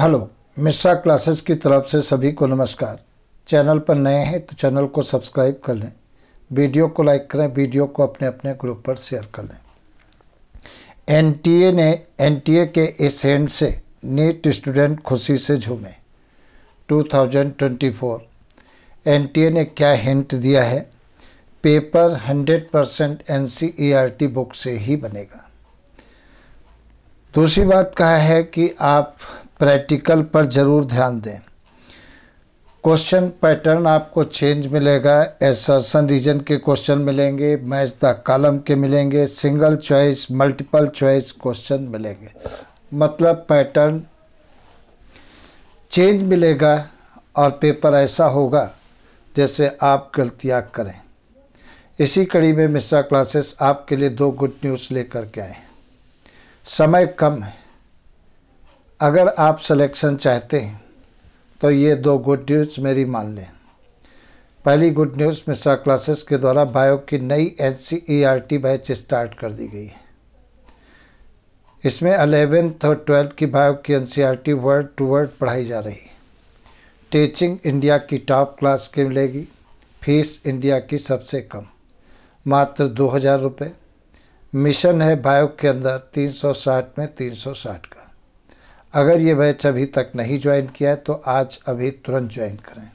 hello Mishra classes की तरफ से सभी को नमस्कार चैनल पर नए हैं तो चैनल को सब्सक्राइब कर लें वीडियो को लाइक करें वीडियो को अपने अपने ग्रुप पर शेयर कर लें एनटीए ने एनटीए के इस एंड से नीट स्टूडेंट खुशी से झूमे 2024 एनटीए ने क्या हिंट दिया है पेपर 100 परसेंट एन बुक से ही बनेगा दूसरी बात कहा है कि आप प्रैक्टिकल पर ज़रूर ध्यान दें क्वेश्चन पैटर्न आपको चेंज मिलेगा एसर्सन रीजन के क्वेश्चन मिलेंगे मैच द कॉलम के मिलेंगे single choice multiple choice question मिलेंगे मतलब पैटर्न चेंज मिलेगा और पेपर ऐसा होगा जैसे आप गलतियां करें इसी कड़ी में मिश्रा क्लासेस आपके लिए दो गुड न्यूज़ लेकर के आए समय कम है अगर आप सिलेक्शन चाहते हैं तो ये दो गुड न्यूज़ मेरी मान लें पहली गुड न्यूज़ मिसा क्लासेस के द्वारा बायो की नई N C E R T batch start कर दी गई है इसमें अलेवेंथ और ट्वेल्थ की बायो की N C R T word to word पढ़ाई जा रही है टीचिंग इंडिया की टॉप क्लास की मिलेगी फीस इंडिया की सबसे कम मात्र दो हज़ार रुपये मिशन है बायो के अंदर तीन सौ साठ में तीन सौ साठ का अगर ये बैच अभी तक नहीं ज्वाइन किया है तो आज अभी तुरंत ज्वाइन करें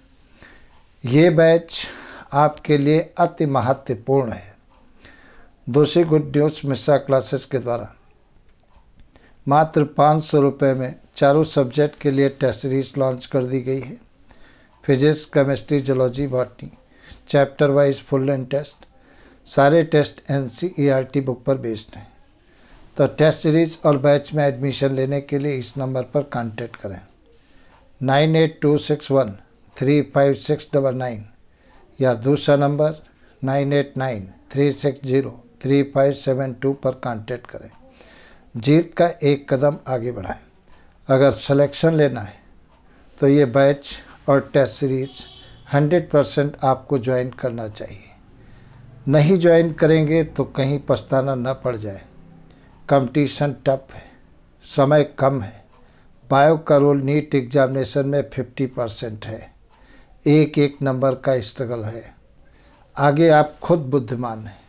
ये बैच आपके लिए अति महत्वपूर्ण है दोषी गुड न्यूज मिश्रा क्लासेस के द्वारा मात्र पाँच सौ रुपये में चारों सब्जेक्ट के लिए टेस्ट सीरीज लॉन्च कर दी गई है physics chemistry zoology botany chapter wise full and test सारे टेस्ट एन बुक पर बेस्ड हैं तो टेस्ट सीरीज और बैच में एडमिशन लेने के लिए इस नंबर पर कांटेक्ट करें nine eight two six one three five six double nine या दूसरा number nine eight nine three six zero three five seven two पर कांटेक्ट करें जीत का एक कदम आगे बढ़ाएं अगर सिलेक्शन लेना है तो ये बैच और टेस्ट सीरीज हंड्रेड परसेंट आपको ज्वाइन करना चाहिए नहीं ज्वाइन करेंगे तो कहीं पछताना न पड़ जाए कंपटीशन टफ है समय कम है बायो करोल नीट एग्जामिनेशन में 50 परसेंट है एक एक नंबर का स्ट्रगल है आगे आप खुद बुद्धिमान हैं